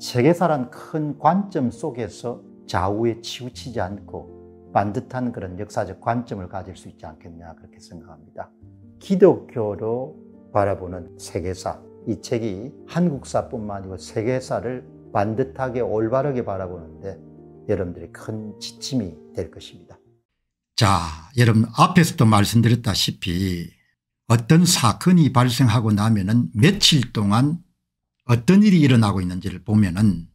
세계사란 큰 관점 속에서 좌우에 치우치지 않고 반듯한 그런 역사적 관점을 가질 수 있지 않겠냐 그렇게 생각합니다. 기독교로 바라보는 세계사 이 책이 한국사뿐만 아니고 세계사를 반듯하게 올바르게 바라보는데 여러분들이 큰 지침이 될 것입니다. 자 여러분 앞에서도 말씀드렸다시피 어떤 사건이 발생하고 나면 은 며칠 동안 어떤 일이 일어나고 있는지를 보면은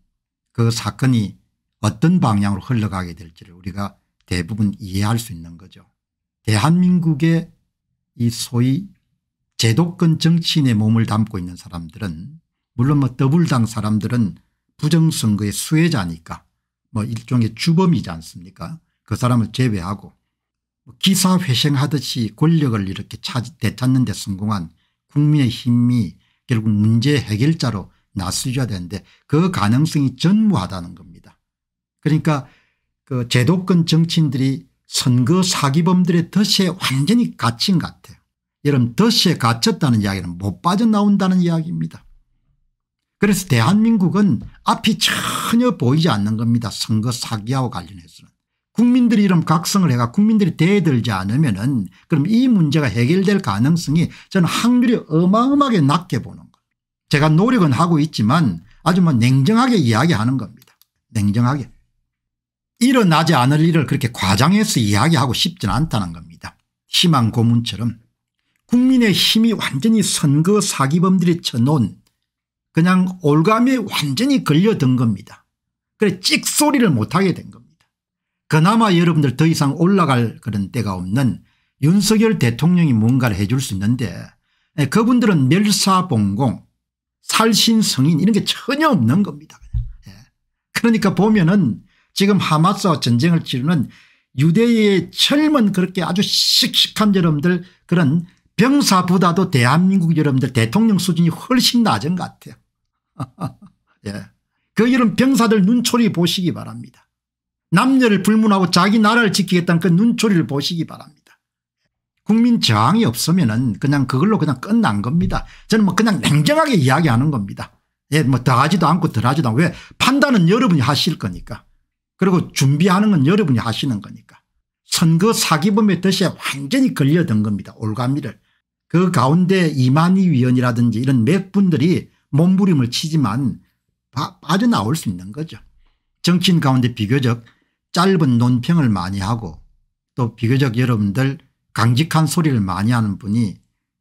그 사건이 어떤 방향으로 흘러가게 될지를 우리가 대부분 이해할 수 있는 거죠. 대한민국의 이 소위 제도권 정치인의 몸을 담고 있는 사람들은 물론 뭐 더블당 사람들은 부정선거의 수혜자니까 뭐 일종의 주범이지 않습니까 그 사람을 제외하고 뭐 기사회생하듯이 권력을 이렇게 되찾는 데 성공한 국민의힘이 결국 문제 해결자로 나서줘야 되는데 그 가능성이 전무하다는 겁니다. 그러니까 그 제도권 정치인들이 선거 사기범들의 덫에 완전히 갇힌 것 같아요. 여러분 덫에 갇혔다는 이야기는 못 빠져나온다는 이야기입니다. 그래서 대한민국은 앞이 전혀 보이지 않는 겁니다. 선거 사기하고 관련해서는. 국민들이 이런 각성을 해가 국민들이 대들지 않으면 은 그럼 이 문제가 해결될 가능성이 저는 확률이 어마어마하게 낮게 보는 제가 노력은 하고 있지만 아주 뭐 냉정하게 이야기하는 겁니다. 냉정하게. 일어나지 않을 일을 그렇게 과장해서 이야기하고 싶진 않다는 겁니다. 희망 고문처럼 국민의 힘이 완전히 선거 사기범들이 쳐놓은 그냥 올감에 완전히 걸려든 겁니다. 그래 찍소리를 못하게 된 겁니다. 그나마 여러분들 더 이상 올라갈 그런 때가 없는 윤석열 대통령이 뭔가를 해줄 수 있는데 예, 그분들은 멸사봉공 살신 성인 이런 게 전혀 없는 겁니다. 예. 그러니까 보면은 지금 하마스와 전쟁을 치르는 유대의 젊은 그렇게 아주 씩씩한 여러분들 그런 병사보다도 대한민국 여러분들 대통령 수준이 훨씬 낮은 것 같아요. 예. 그 이런 병사들 눈초리 보시기 바랍니다. 남녀를 불문하고 자기 나라를 지키겠다는 그 눈초리를 보시기 바랍니다. 국민 저항이 없으면은 그냥 그걸로 그냥 끝난 겁니다. 저는 뭐 그냥 냉정하게 이야기하는 겁니다. 예, 뭐 더하지도 않고 덜하지도 않고 왜 판단은 여러분이 하실 거니까 그리고 준비하는 건 여러분이 하시는 거니까 선거 사기범의 뜻에 완전히 걸려든 겁니다. 올가미를. 그 가운데 이만희 위원이라든지 이런 몇 분들이 몸부림을 치지만 빠져나올 수 있는 거죠. 정치인 가운데 비교적 짧은 논평을 많이 하고 또 비교적 여러분들 강직한 소리를 많이 하는 분이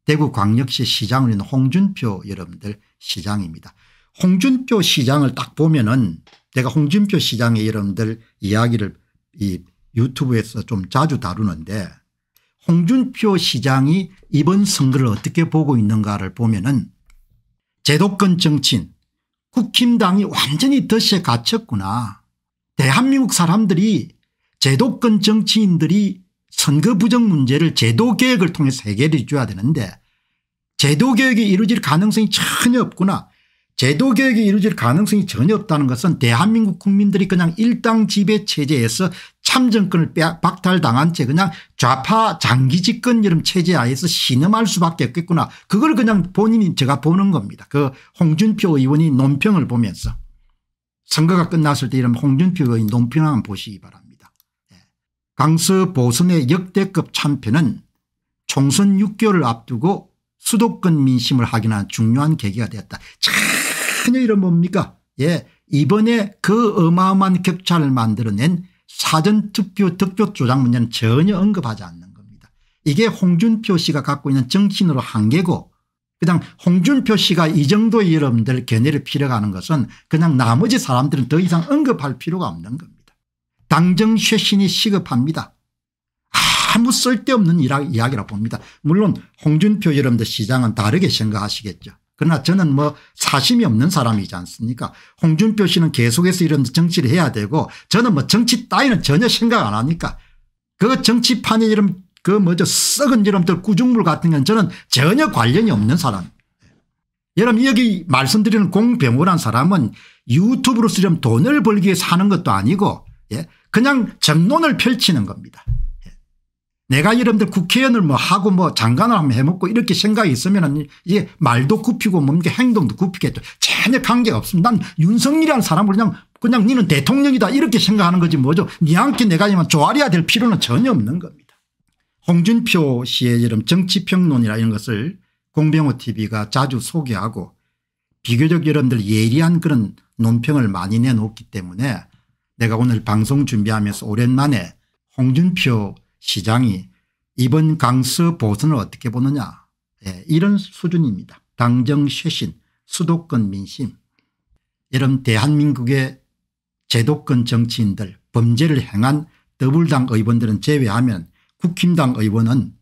대구 광역시 시장인 홍준표 여러분들 시장입니다. 홍준표 시장을 딱 보면은 내가 홍준표 시장의 여러분들 이야기를 이 유튜브에서 좀 자주 다루는데 홍준표 시장이 이번 선거를 어떻게 보고 있는가를 보면은 제도권 정치인 국힘당이 완전히 덫에 갇혔구나. 대한민국 사람들이 제도권 정치인들이 선거 부정 문제를 제도 개혁을 통해서 해결해 줘야 되는데 제도 개혁이 이루어질 가능성이 전혀 없구나. 제도 개혁이 이루어질 가능성이 전혀 없다는 것은 대한민국 국민들이 그냥 일당 지배 체제에서 참정권을 박탈당한 채 그냥 좌파 장기 집권 이름 체제 하에서 신음할 수밖에 없겠구나. 그걸 그냥 본인이 제가 보는 겁니다. 그 홍준표 의원이 논평을 보면서 선거가 끝났을 때 이런 홍준표 의원 이 논평 한번 보시기 바랍니다. 강서 보선의 역대급 참패는 총선 6개월을 앞두고 수도권 민심을 확인한 중요한 계기가 되었다. 전혀 이런 뭡니까 예 이번에 그 어마어마한 격차를 만들어낸 사전투표 득표 조작 문제는 전혀 언급하지 않는 겁니다. 이게 홍준표 씨가 갖고 있는 정신으로 한계고 그냥 홍준표 씨가 이 정도의 여러분들 견해를 필요하는 것은 그냥 나머지 사람들은 더 이상 언급할 필요가 없는 겁니다. 당정 쇄신이 시급합니다. 아무 쓸데없는 이야기라 봅니다. 물론 홍준표 여러분들 시장은 다르게 생각하시겠죠. 그러나 저는 뭐 사심이 없는 사람이지 않습니까 홍준표 씨는 계속해서 이런 정치를 해야 되고 저는 뭐 정치 따위는 전혀 생각 안 하니까 그 정치판이 이런 그 뭐죠 썩은 이름들 꾸중물 같은 건 저는 전혀 관련이 없는 사람 여러분 여기 말씀드리는 공병호란 사람은 유튜브로서 좀 돈을 벌기 위해 사는 것도 아니고 예? 그냥 정론을 펼치는 겁니다. 예. 내가 여러분들 국회의원을 뭐 하고 뭐 장관을 한번 해먹고 이렇게 생각이 있으면 이게 말도 굽히고 뭡니까 행동도 굽히겠죠. 전혀 관계가 없습니다. 난 윤석열이라는 사람을 그냥 그냥 니는 대통령이다 이렇게 생각하는 거지 뭐죠. 니한테 내가 이만 조아려야 될 필요는 전혀 없는 겁니다. 홍준표 씨의 이런 정치평론이라 이런 것을 공병호 tv가 자주 소개하고 비교적 여러분들 예리한 그런 논평을 많이 내놓기 때문에 내가 오늘 방송 준비하면서 오랜만에 홍준표 시장이 이번 강서 보선을 어떻게 보느냐 예, 이런 수준입니다. 당정 쇄신 수도권 민심 이런 대한민국의 제도권 정치인들 범죄를 행한 더불당 의원들은 제외하면 국힘당 의원은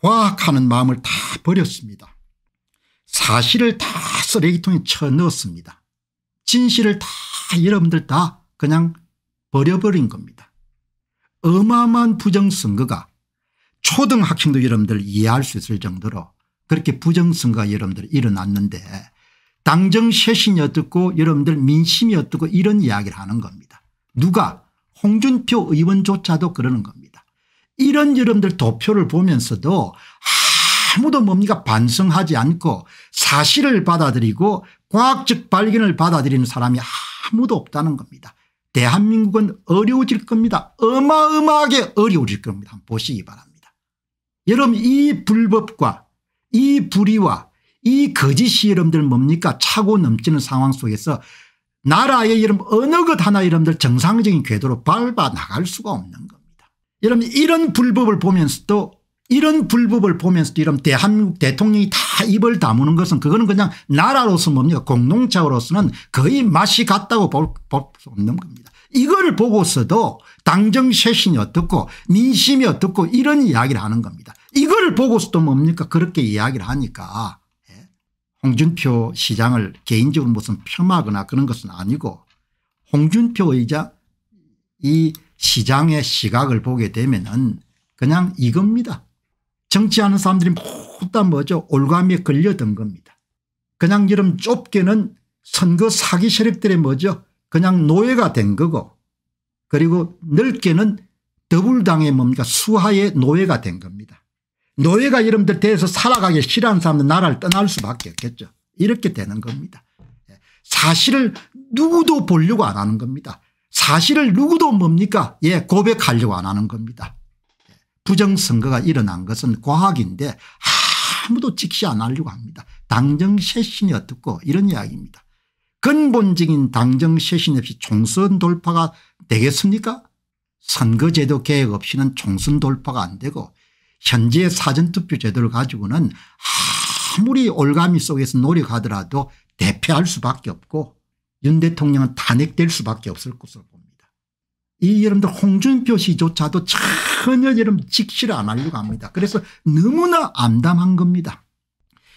과학하는 마음을 다 버렸습니다. 사실을 다 쓰레기통에 쳐넣었습니다. 진실을 다 여러분들 다 그냥 버려버린 겁니다. 어마어마한 부정선거가 초등학생도 여러분들 이해할 수 있을 정도로 그렇게 부정선거가 여러분들 일어났는데 당정 쇄신이 어떻고 여러분들 민심이 어떻고 이런 이야기를 하는 겁니다. 누가 홍준표 의원조차도 그러는 겁니다. 이런 여러분들 도표를 보면서도 아무도 뭡니까 반성하지 않고 사실을 받아들이고 과학적 발견을 받아들이는 사람이 아무도 없다는 겁니다. 대한민국은 어려워질 겁니다. 어마어마하게 어려워질 겁니다. 한번 보시기 바랍니다. 여러분 이 불법과 이 불의와 이 거짓이 여러분들 뭡니까 차고 넘치는 상황 속에서 나라의 여러 어느 것 하나 여러분들 정상적인 궤도로 밟아 나갈 수가 없는 겁니다. 여러분 이런 불법을 보면서도 이런 불법을 보면서도 이런 대한민국 대통령이 다 입을 다무는 것은 그거는 그냥 나라로서 뭡니까 공동체로서는 거의 맛이 같다고 볼 수 없는 겁니다. 이거를 보고서도 당정 쇄신이 어떻고 민심이 어떻고 이런 이야기를 하는 겁니다. 이거를 보고서도 뭡니까 그렇게 이야기를 하니까 예, 홍준표 시장을 개인적으로 무슨 폄하거나 그런 것은 아니고 홍준표 의자 이 시장의 시각을 보게 되면 은 그냥 이겁니다. 정치하는 사람들이 모두 다 뭐죠 올감에 걸려든 겁니다. 그냥 이름 좁게는 선거 사기 세력들의 뭐죠 그냥 노예가 된 거고 그리고 넓게는 더불당의 뭡니까 수하의 노예가 된 겁니다. 노예가 이름들 대해서 살아가기 싫어하는 사람들 나라를 떠날 수밖에 없겠죠. 이렇게 되는 겁니다. 예. 사실을 누구도 보려고 안 하는 겁니다. 사실을 누구도 뭡니까 예 고백하려고 안 하는 겁니다. 부정선거가 일어난 것은 과학인데 아무도 직시 안 하려고 합니다. 당정 쇄신이 어떻고 이런 이야기입니다. 근본적인 당정 쇄신 없이 총선 돌파가 되겠습니까 선거제도 개혁 없이는 총선 돌파가 안 되고 현재 사전투표 제도를 가지고는 아무리 올가미 속에서 노력하더라도 대패할 수밖에 없고 윤 대통령은 탄핵될 수밖에 없을 것으로 이 여러분들 홍준표 씨조차도 전혀 여러분 직시를 안 하려고 합니다. 그래서 너무나 암담한 겁니다.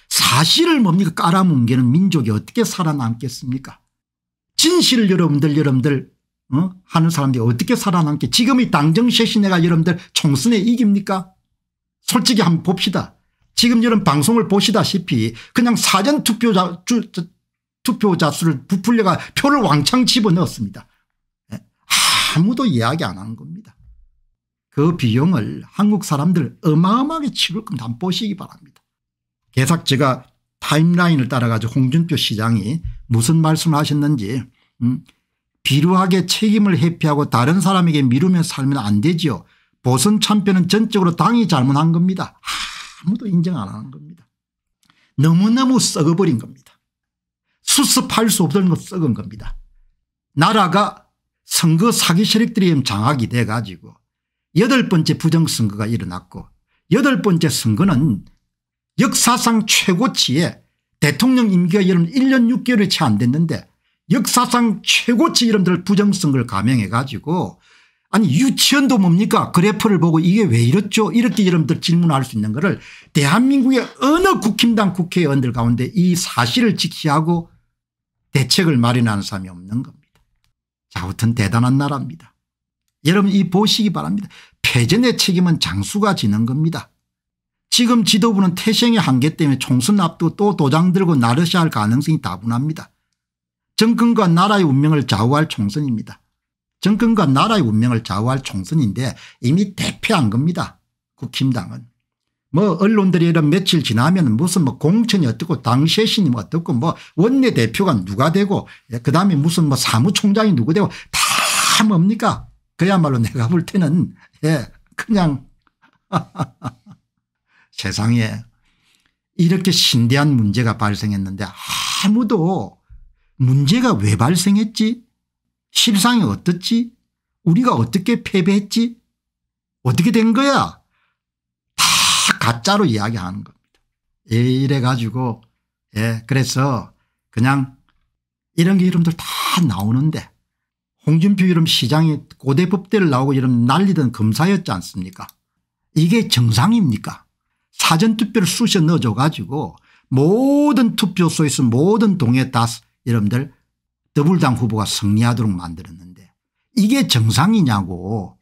사실을 뭡니까 깔아뭉개는 민족이 어떻게 살아남겠습니까 진실을 여러분들 여러분들 어? 하는 사람들이 어떻게 살아남게 지금이 당정 쇄신회가 여러분들 총선에 이깁니까 솔직히 한번 봅시다. 지금 여러분 방송을 보시다시피 그냥 사전투표자 투표자 수를 부풀려가 표를 왕창 집어넣었습니다. 아무도 이야기 안한 겁니다. 그 비용을 한국 사람들 어마어마하게 치를 겁니다. 한번 보시기 바랍니다. 개삭제가 타임라인을 따라가지고 홍준표 시장이 무슨 말씀을 하셨는지 음, 비루하게 책임을 회피하고 다른 사람에게 미루며 살면 안 되지요. 보선 참패는 전적으로 당이 잘못한 겁니다. 아무도 인정 안 하는 겁니다. 너무너무 썩어버린 겁니다. 수습할 수 없던 것 썩은 겁니다. 나라가 선거 사기 세력들이 장악이 돼 가지고 여덟 번째 부정선거가 일어났고 여덟 번째 선거는 역사상 최고치에 대통령 임기가 여러분 1년 6개월이 채 안 됐는데 역사상 최고치 이름들 부정선거를 감행해 가지고 아니 유치원도 뭡니까 그래프를 보고 이게 왜 이렇죠 이렇게 이름들 질문할 수 있는 거를 대한민국의 어느 국힘당 국회의원들 가운데 이 사실을 직시하고 대책을 마련하는 사람이 없는 겁니다. 아무튼 대단한 나라입니다. 여러분 이 보시기 바랍니다. 패전의 책임은 장수가 지는 겁니다. 지금 지도부는 태생의 한계 때문에 총선 앞두고 또 도장 들고 나르샤할 가능성이 다분합니다. 정권과 나라의 운명을 좌우할 총선입니다. 정권과 나라의 운명을 좌우할 총선인데 이미 대패한 겁니다. 국힘당은. 뭐 언론들이 이런 며칠 지나면 무슨 뭐 공천이 어떻고 당 쇄신이 어떻고 뭐 원내대표가 누가 되고 예, 그다음에 무슨 뭐 사무총장이 누구 되고 다 뭡니까 그야말로 내가 볼 때는 예 그냥 세상에 이렇게 신대한 문제가 발생했는데 아무도 문제가 왜 발생했지 실상이 어떻지 우리가 어떻게 패배했지 어떻게 된 거야 가짜로 이야기하는 겁니다. 이래 가지고 예 그래서 그냥 이런 이름들 다 나오는데 홍준표 이름 시장이 고대 법대를 나오고 이런 날리던 검사였지 않습니까 이게 정상입니까 사전투표를 쑤셔 넣어줘 가지고 모든 투표소에서 모든 동에 다여러들 더불당 후보가 승리하도록 만들었는데 이게 정상이냐고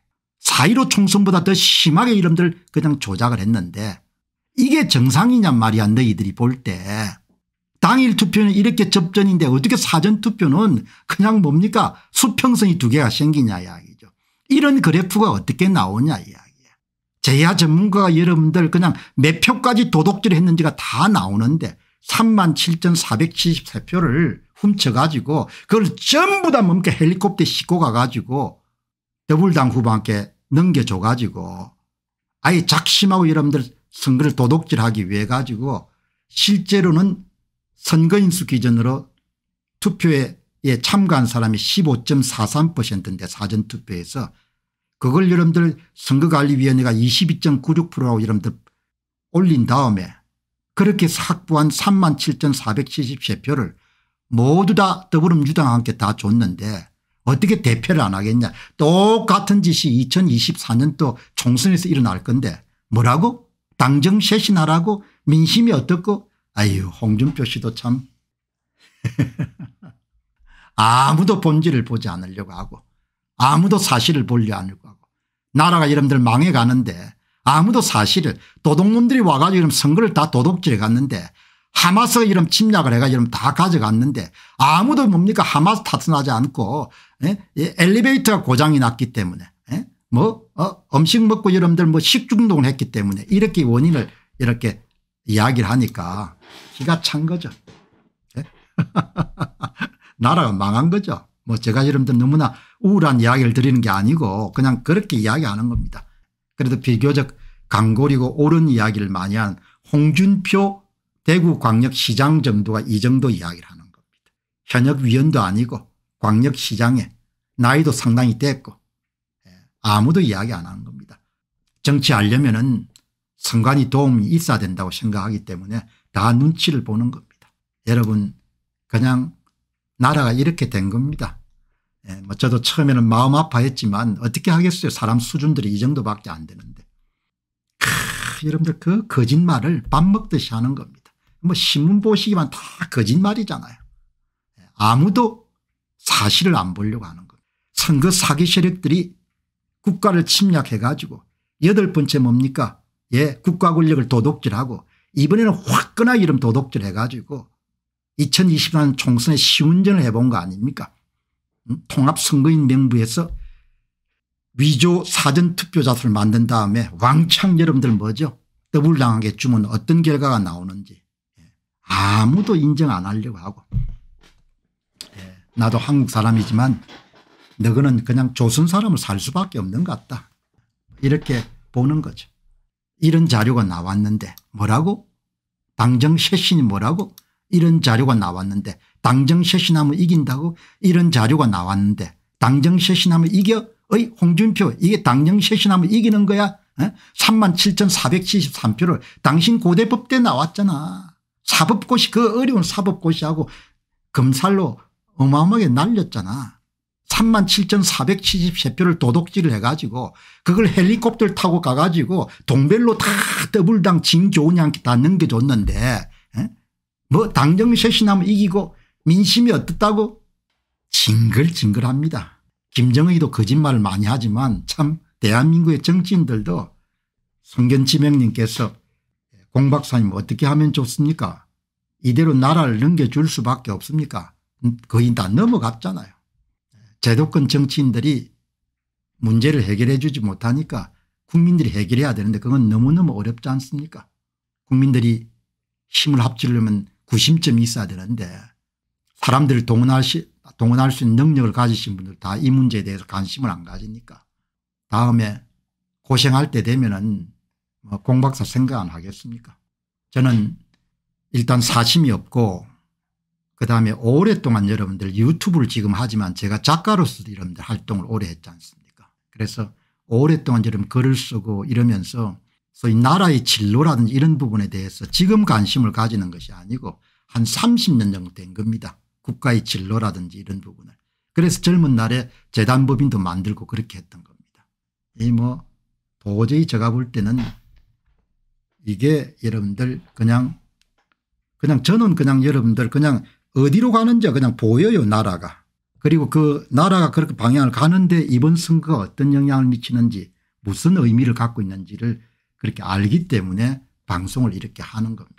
4.15 총선보다 더 심하게 이름들 그냥 조작을 했는데 이게 정상이냔 말이야 너희들이 볼 때. 당일 투표는 이렇게 접전인데 어떻게 사전투표는 그냥 뭡니까 수평선이 두 개가 생기냐 이야기죠. 이런 그래프가 어떻게 나오냐 이야기야. 제야 전문가가 여러분들 그냥 몇 표까지 도덕질 했는지가 다 나오는데 37,473표를 훔쳐가지고 그걸 전부 다 뭡니까 헬리콥터에 싣고 가가지고 더블당 후보한테 넘겨줘 가지고 아예 작심하고 여러분들 선거를 도둑질하기 위해 가지고 실제로는 선거인수 기준으로 투표에 참가한 사람이 15.43%인데 사전투표에서 그걸 여러분들 선거관리위원회가 22.96%라고 여러분들 올린 다음에 그렇게 확보한 37,473표를 모두 다 더불어민주당과 함께 다 줬는데 어떻게 대표를 안 하겠냐. 똑같은 짓이 2024년도 총선에서 일어날 건데 뭐라고? 당정 쇄신하라고? 민심이 어떻고? 아유 홍준표 씨도 참 아무도 본질을 보지 않으려고 하고 아무도 사실을 보려 않으고 하고 나라가 여러분들 망해가는데 아무도 사실을 도둑놈들이 와가지고 선거를 다 도둑질 갔는데 하마스가 이름 침략을 해가 이런 다 가져갔는데 아무도 뭡니까 하마스 탓은하지 않고 에? 예? 엘리베이터가 고장이 났기 때문에 에? 예? 뭐 어? 음식 먹고 여러분들 뭐 식중독을 했기 때문에 이렇게 원인을 이렇게 이야기를 하니까 기가 찬 거죠. 예? 나라가 망한 거죠. 뭐 제가 여러분들 너무나 우울한 이야기를 드리는 게 아니고 그냥 그렇게 이야기하는 겁니다. 그래도 비교적 강골이고 옳은 이야기를 많이 한 홍준표 대구광역시장 정도가 이 정도 이야기를 하는 겁니다. 현역 위원도 아니고 광역시장에 나이도 상당히 됐고 예, 아무도 이야기 안 하는 겁니다. 정치하려면 은 선관위 도움이 있어야 된다고 생각하기 때문에 다 눈치를 보는 겁니다. 여러분 그냥 나라가 이렇게 된 겁니다. 예, 뭐 저도 처음에는 마음 아파했지만 어떻게 하겠어요 사람 수준들이 이 정도밖에 안 되는데 크, 여러분들 그 거짓말을 밥 먹듯이 하는 겁니다. 뭐 신문 보시기만 다 거짓말이잖아요. 아무도 사실을 안 보려고 하는 거 선거 사기 세력들이 국가를 침략해 가지고 여덟 번째 뭡니까 예 국가 권력을 도둑질하고 이번에는 화끈하게 이름 도둑질해 가지고 2020년 총선에 시운전을 해본 거 아닙니까 음? 통합선거인 명부에서 위조 사전투표자수를 만든 다음에 왕창 여러분들 뭐죠 더블당하게 주면 어떤 결과가 나오는지 아무도 인정 안 하려고 하고 예, 나도 한국 사람이지만 너그는 그냥 조선 사람을 살 수밖에 없는 것 같다. 이렇게 보는 거죠. 이런 자료가 나왔는데 뭐라고? 당정 쇄신이 뭐라고? 이런 자료가 나왔는데 당정 쇄신하면 이긴다고? 이런 자료가 나왔는데 당정 쇄신하면 이겨? 어이 홍준표 이게 당정 쇄신하면 이기는 거야? 에? 어? 37,473표를 당신 고대법 때 나왔잖아. 사법고시 그 어려운 사법고시하고 검찰로 어마어마하게 날렸잖아. 37,473표를 도둑질을 해가지고 그걸 헬리콥터를 타고 가가지고 동별로 다 더블당 진 좋은 양께 다 넘겨줬는데 에? 뭐 당정 쇄신하면 이기고 민심이 어떻다고 징글징글합니다. 김정은이도 거짓말을 많이 하지만 참 대한민국의 정치인들도 성견지명님께서 공 박사님 어떻게 하면 좋습니까 이대로 나라를 넘겨줄 수밖에 없습니까 거의 다 넘어갔잖아요. 제도권 정치인들이 문제를 해결해 주지 못하니까 국민들이 해결해야 되는데 그건 너무너무 어렵지 않습니까 국민들이 힘을 합치려면 구심점이 있어야 되는데 사람들을 동원할, 시, 동원할 수 있는 능력을 가지신 분들 다 이 문제에 대해서 관심을 안 가지니까 다음에 고생할 때 되면 은뭐 공박사 생각 안 하겠습니까 저는 일단 사심이 없고 그다음에 오랫동안 여러분들 유튜브를 지금 하지만 제가 작가로서도 여러분들 활동을 오래 했지 않습니까 그래서 오랫동안 여러분 글을 쓰고 이러면서 소위 나라의 진로라든지 이런 부분에 대해서 지금 관심을 가지는 것이 아니고 한 30년 정도 된 겁니다. 국가의 진로라든지 이런 부분을. 그래서 젊은 날에 재단법인도 만들고 그렇게 했던 겁니다. 이뭐 도저히 제가 볼 때는 이게 여러분들 그냥 그냥 저는 그냥 여러분들 그냥 어디로 가는지 그냥 보여요 나라가. 그리고 그 나라가 그렇게 방향을 가는데 이번 선거가 어떤 영향을 미치는지 무슨 의미를 갖고 있는지를 그렇게 알기 때문에 방송을 이렇게 하는 겁니다.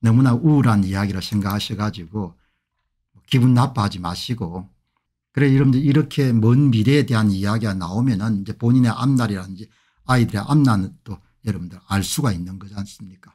너무나 우울한 이야기라 생각하셔 가지고 기분 나빠하지 마시고 그래 여러분들 이렇게 먼 미래에 대한 이야기가 나오면은 이제 본인의 앞날이라든지 아이들의 앞날도 여러분들 알 수가 있는 거지 않습니까?